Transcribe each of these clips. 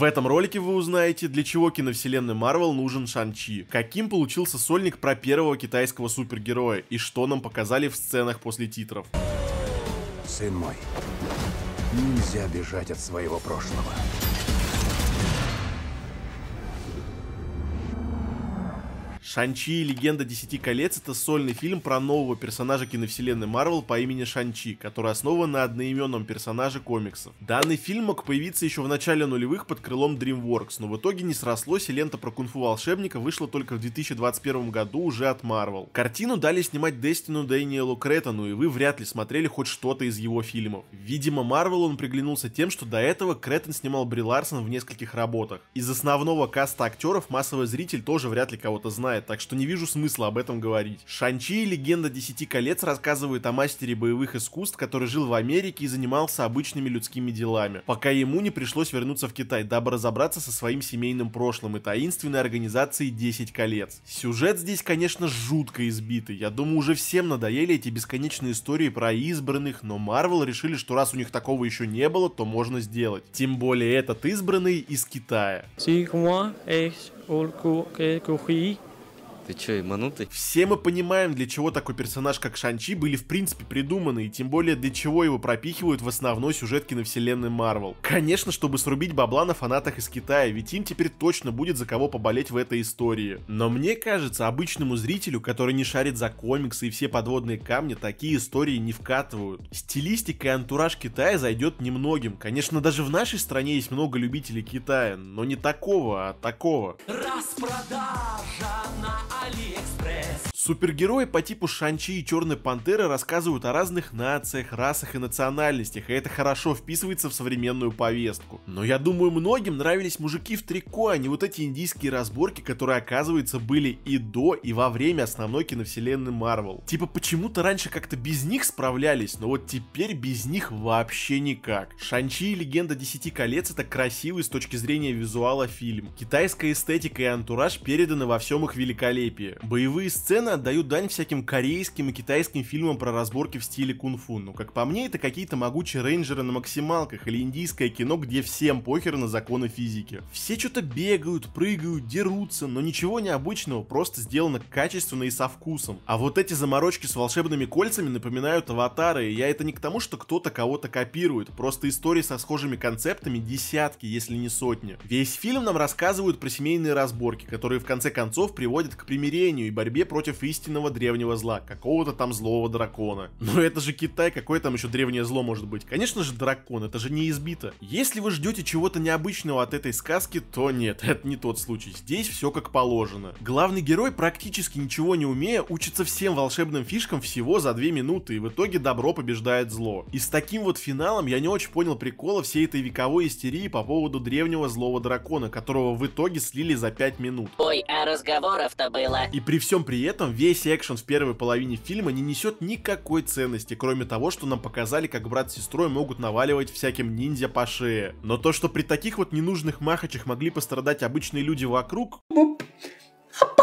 В этом ролике вы узнаете, для чего киновселенной Марвел нужен Шан-Чи, каким получился сольник про первого китайского супергероя и что нам показали в сценах после титров. Сын мой, нельзя бежать от своего прошлого. Шанчи и Легенда Десяти Колец это сольный фильм про нового персонажа киновселенной Марвел по имени Шанчи, который основан на одноименном персонаже комиксов. Данный фильм мог появиться еще в начале нулевых под крылом DreamWorks, но в итоге не срослось и лента про кунфу волшебника вышла только в 2021 году уже от Marvel. Картину дали снимать Дестину Дэниелу Кретону, и вы вряд ли смотрели хоть что-то из его фильмов. Видимо, Марвел он приглянулся тем, что до этого Кретон снимал Бри Ларсон в нескольких работах. Из основного каста актеров массовый зритель тоже вряд ли кого-то знает, хватает, так что не вижу смысла об этом говорить. Шанчи и легенда Десяти колец рассказывает о мастере боевых искусств, который жил в Америке и занимался обычными людскими делами, пока ему не пришлось вернуться в Китай, дабы разобраться со своим семейным прошлым и таинственной организацией Десять колец. Сюжет здесь, конечно, жутко избитый. Я думаю, уже всем надоели эти бесконечные истории про избранных, но Marvel решили, что раз у них такого еще не было, то можно сделать. Тем более этот избранный из Китая. Ты чё, иманутый? Все мы понимаем, для чего такой персонаж, как Шанчи, были в принципе придуманы, и тем более для чего его пропихивают в основной сюжет киновселенной Марвел. Конечно, чтобы срубить бабла на фанатах из Китая, ведь им теперь точно будет за кого поболеть в этой истории. Но мне кажется, обычному зрителю, который не шарит за комиксы и все подводные камни, такие истории не вкатывают. Стилистика и антураж Китая зайдет немногим. Конечно, даже в нашей стране есть много любителей Китая, но не такого, а такого. Распродажа! на Алиэкспресс Супергерои по типу Шанчи и Черной Пантеры рассказывают о разных нациях, расах и национальностях, и это хорошо вписывается в современную повестку. Но я думаю, многим нравились мужики в трико, а не вот эти индийские разборки, которые, оказывается, были и до, и во время основной киновселенной Марвел. Типа почему-то раньше как-то без них справлялись, но вот теперь без них вообще никак. Шанчи и Легенда Десяти Колец это красивый с точки зрения визуала фильм. Китайская эстетика и антураж переданы во всем их великолепии. Боевые сцены отдают дань всяким корейским и китайским фильмам про разборки в стиле кунг-фу, но ну, как по мне это какие-то могучие рейнджеры на максималках или индийское кино, где всем похер на законы физики. Все что-то бегают, прыгают, дерутся, но ничего необычного, просто сделано качественно и со вкусом. А вот эти заморочки с волшебными кольцами напоминают аватары, и я это не к тому, что кто-то кого-то копирует, просто истории со схожими концептами десятки, если не сотни. Весь фильм нам рассказывают про семейные разборки, которые в конце концов приводят к примирению и борьбе против истинного древнего зла, какого-то там злого дракона. Но это же Китай, какое там еще древнее зло может быть? Конечно же дракон, это же не избито. Если вы ждете чего-то необычного от этой сказки, то нет, это не тот случай. Здесь все как положено. Главный герой, практически ничего не умея, учится всем волшебным фишкам всего за две минуты, и в итоге добро побеждает зло. И с таким вот финалом я не очень понял прикола всей этой вековой истерии по поводу древнего злого дракона, которого в итоге слили за 5 минут. Ой, а разговоров-то было. И при всем при этом целом весь экшен в первой половине фильма не несет никакой ценности, кроме того, что нам показали, как брат с сестрой могут наваливать всяким ниндзя по шее. Но то, что при таких вот ненужных махачах могли пострадать обычные люди вокруг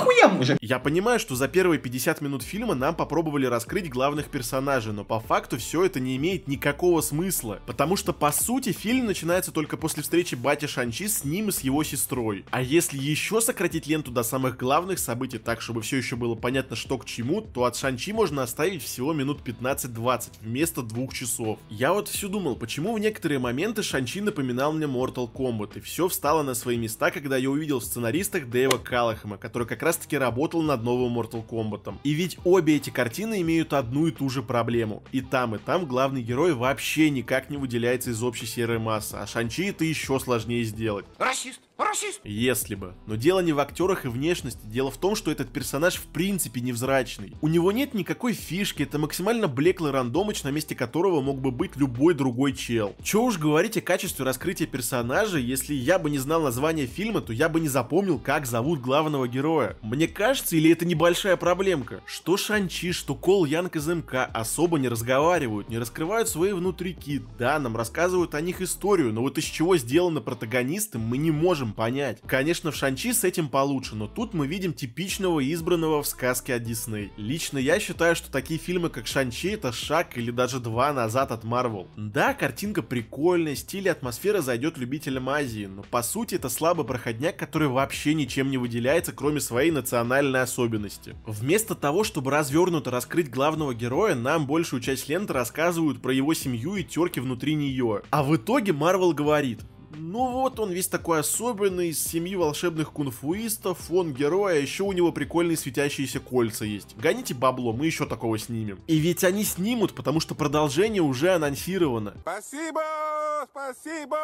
нахуям уже. Я понимаю, что за первые 50 минут фильма нам попробовали раскрыть главных персонажей, но по факту все это не имеет никакого смысла. Потому что по сути фильм начинается только после встречи бати Шанчи с ним и с его сестрой. А если еще сократить ленту до самых главных событий так, чтобы все еще было понятно, что к чему, то от Шанчи можно оставить всего минут 15-20 вместо двух часов. Я вот всю думал, почему в некоторые моменты Шанчи напоминал мне Mortal Kombat, и все встало на свои места, когда я увидел в сценаристах Дэйва Каллахема, который как раз раз-таки работал над новым Mortal Kombat. И ведь обе эти картины имеют одну и ту же проблему. И там, и там главный герой вообще никак не выделяется из общей серой массы, а Шанчи это еще сложнее сделать. Расист! Расист! Если бы. Но дело не в актерах и внешности, дело в том, что этот персонаж в принципе невзрачный. У него нет никакой фишки, это максимально блеклый рандомыч, на месте которого мог бы быть любой другой чел. Чё уж говорить о качестве раскрытия персонажа, если я бы не знал название фильма, то я бы не запомнил, как зовут главного героя. Мне кажется, или это небольшая проблемка, что Шанчи, что Кол Янг из МК особо не разговаривают, не раскрывают свои внутрики, да, нам рассказывают о них историю, но вот из чего сделаны протагонисты, мы не можем можем понять. Конечно, в Шанчи с этим получше, но тут мы видим типичного избранного в сказке от Дисней. Лично я считаю, что такие фильмы, как Шанчи, это шаг или даже два назад от Марвел. Да, картинка прикольная, стиль и атмосфера зайдет любителям Азии, но по сути это слабый проходняк, который вообще ничем не выделяется, кроме своей национальной особенности. Вместо того, чтобы развернуто раскрыть главного героя, нам большую часть ленты рассказывают про его семью и терки внутри нее. А в итоге Марвел говорит, ну вот, он весь такой особенный, из семьи волшебных кунфуистов, он герой, а еще у него прикольные светящиеся кольца есть. Гоните бабло, мы еще такого снимем. И ведь они снимут, потому что продолжение уже анонсировано. Спасибо! спасибо,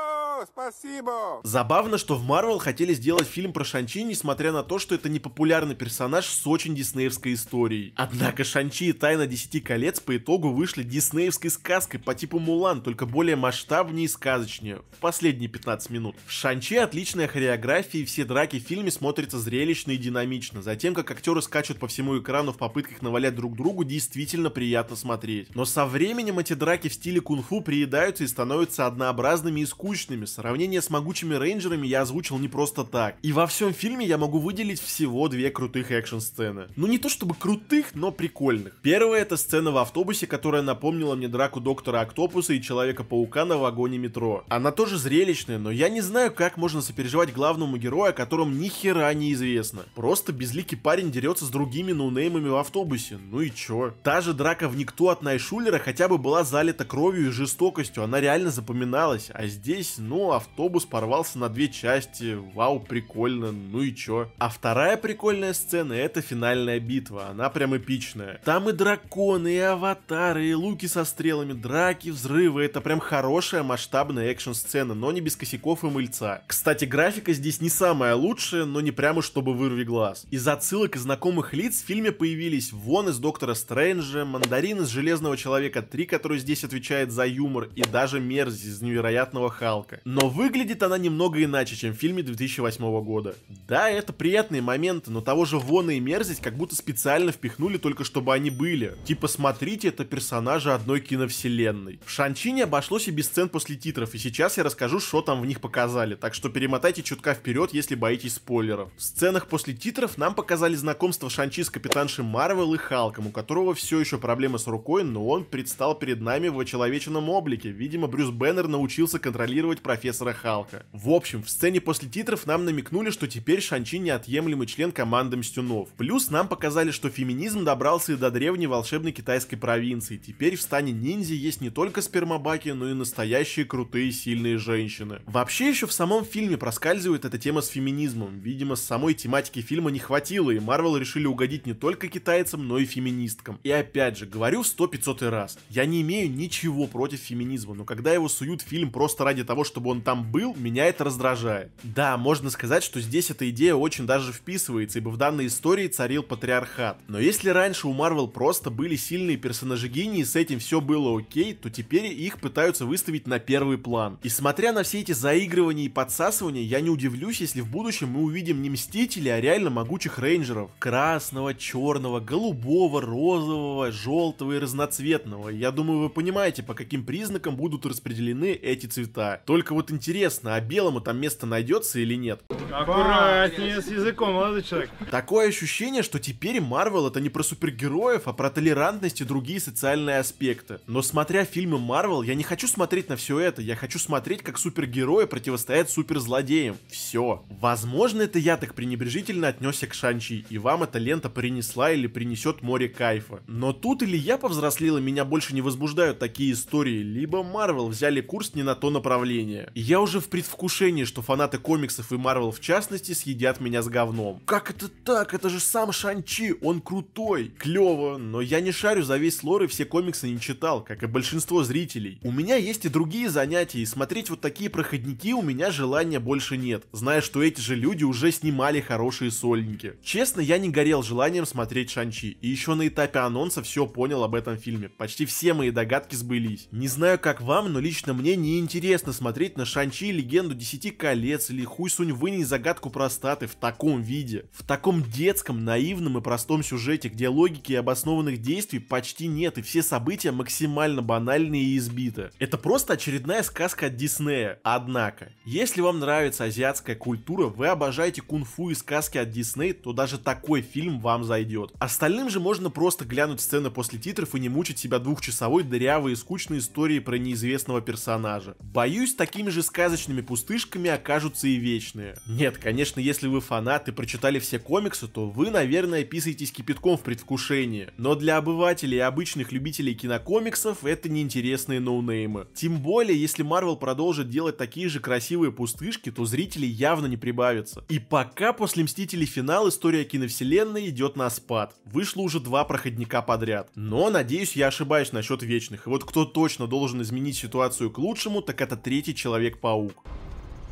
спасибо. Забавно, что в Марвел хотели сделать фильм про Шанчи, несмотря на то, что это непопулярный персонаж с очень диснеевской историей. Однако Шанчи и Тайна Десяти Колец по итогу вышли диснеевской сказкой по типу Мулан, только более масштабнее и сказочнее. В последние 15 минут. В Шанчи отличная хореография и все драки в фильме смотрятся зрелищно и динамично. Затем, как актеры скачут по всему экрану в попытках навалять друг другу, действительно приятно смотреть. Но со временем эти драки в стиле кунг-фу приедаются и становятся одна разнообразными и скучными. Сравнение с могучими рейнджерами я озвучил не просто так. И во всем фильме я могу выделить всего две крутых экшн-сцены. Ну не то чтобы крутых, но прикольных. Первая это сцена в автобусе, которая напомнила мне драку Доктора Октопуса и Человека-паука на вагоне метро. Она тоже зрелищная, но я не знаю, как можно сопереживать главному герою, о котором ни хера не известно. Просто безликий парень дерется с другими ноунеймами в автобусе, ну и чё. Та же драка в никто от Найшулера хотя бы была залита кровью и жестокостью, она реально запоминается начиналось, а здесь, ну, автобус порвался на две части, вау, прикольно, ну и чё. А вторая прикольная сцена — это финальная битва, она прям эпичная. Там и драконы, и аватары, и луки со стрелами, драки, взрывы, это прям хорошая масштабная экшн-сцена, но не без косяков и мыльца. Кстати, графика здесь не самая лучшая, но не прямо чтобы вырви глаз. Из отсылок и знакомых лиц в фильме появились Вон из Доктора Стрэнджа, Мандарин из Железного Человека 3, который здесь отвечает за юмор, и даже Мерзь из невероятного Халка. Но выглядит она немного иначе, чем в фильме 2008 года. Да, это приятные моменты, но того же Вона и Мерзость как будто специально впихнули только чтобы они были. Типа, смотрите, это персонажи одной киновселенной. В Шанчи не обошлось и без сцен после титров, и сейчас я расскажу, что там в них показали, так что перемотайте чутка вперед, если боитесь спойлеров. В сценах после титров нам показали знакомство Шанчи с Капитаншей Марвел и Халком, у которого все еще проблемы с рукой, но он предстал перед нами в очеловеченном облике. Видимо, Брюс Беннер научился контролировать профессора Халка. В общем, в сцене после титров нам намекнули, что теперь Шанчи неотъемлемый член команды Мстюнов. Плюс нам показали, что феминизм добрался и до древней волшебной китайской провинции. Теперь в стане ниндзя есть не только спермобаки, но и настоящие крутые сильные женщины. Вообще еще в самом фильме проскальзывает эта тема с феминизмом. Видимо, с самой тематики фильма не хватило, и Марвел решили угодить не только китайцам, но и феминисткам. И опять же, говорю сто пятьсотый раз, я не имею ничего против феминизма, но когда его суют фильм просто ради того, чтобы он там был, меня это раздражает. Да, можно сказать, что здесь эта идея очень даже вписывается, ибо в данной истории царил патриархат. Но если раньше у Марвел просто были сильные персонажи гении, и с этим все было окей, то теперь их пытаются выставить на первый план. И смотря на все эти заигрывания и подсасывания, я не удивлюсь, если в будущем мы увидим не Мстителей, а реально могучих рейнджеров. Красного, черного, голубого, розового, желтого и разноцветного. Я думаю, вы понимаете, по каким признакам будут распределены нужны эти цвета. Только вот интересно, а белому там место найдется или нет? Аккуратнее с языком, молодой человек. Такое ощущение, что теперь Марвел это не про супергероев, а про толерантность и другие социальные аспекты. Но смотря фильмы Марвел, я не хочу смотреть на все это. Я хочу смотреть, как супергерои противостоят суперзлодеям. Все. Возможно, это я так пренебрежительно отнесся к Шанчи, и вам эта лента принесла или принесет море кайфа. Но тут или я повзрослела, меня больше не возбуждают такие истории, либо Марвел взяли курс курс не на то направление. я уже в предвкушении, что фанаты комиксов и Марвел в частности съедят меня с говном. Как это так? Это же сам Шанчи, он крутой, клево, но я не шарю за весь лор и все комиксы не читал, как и большинство зрителей. У меня есть и другие занятия, и смотреть вот такие проходники у меня желания больше нет, зная, что эти же люди уже снимали хорошие сольники. Честно, я не горел желанием смотреть Шанчи, и еще на этапе анонса все понял об этом фильме. Почти все мои догадки сбылись. Не знаю, как вам, но лично мне мне не интересно смотреть на Шанчи, Легенду Десяти Колец или Хуй Сунь Вынь загадку простаты в таком виде. В таком детском, наивном и простом сюжете, где логики и обоснованных действий почти нет, и все события максимально банальные и избиты. Это просто очередная сказка от Диснея. Однако, если вам нравится азиатская культура, вы обожаете кунг-фу и сказки от Дисней, то даже такой фильм вам зайдет. Остальным же можно просто глянуть сцены после титров и не мучить себя двухчасовой дырявой и скучной историей про неизвестного персонажа персонажа. Боюсь, такими же сказочными пустышками окажутся и вечные. Нет, конечно, если вы фанат и прочитали все комиксы, то вы, наверное, писаетесь кипятком в предвкушении. Но для обывателей и обычных любителей кинокомиксов это неинтересные ноунеймы. Тем более, если Марвел продолжит делать такие же красивые пустышки, то зрителей явно не прибавится. И пока после Мстителей финал история киновселенной идет на спад. Вышло уже два проходника подряд. Но, надеюсь, я ошибаюсь насчет вечных. И вот кто точно должен изменить ситуацию к лучшему? лучшему, так это третий Человек-паук.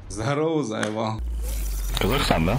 Здорово, заебал. Казахстан, да?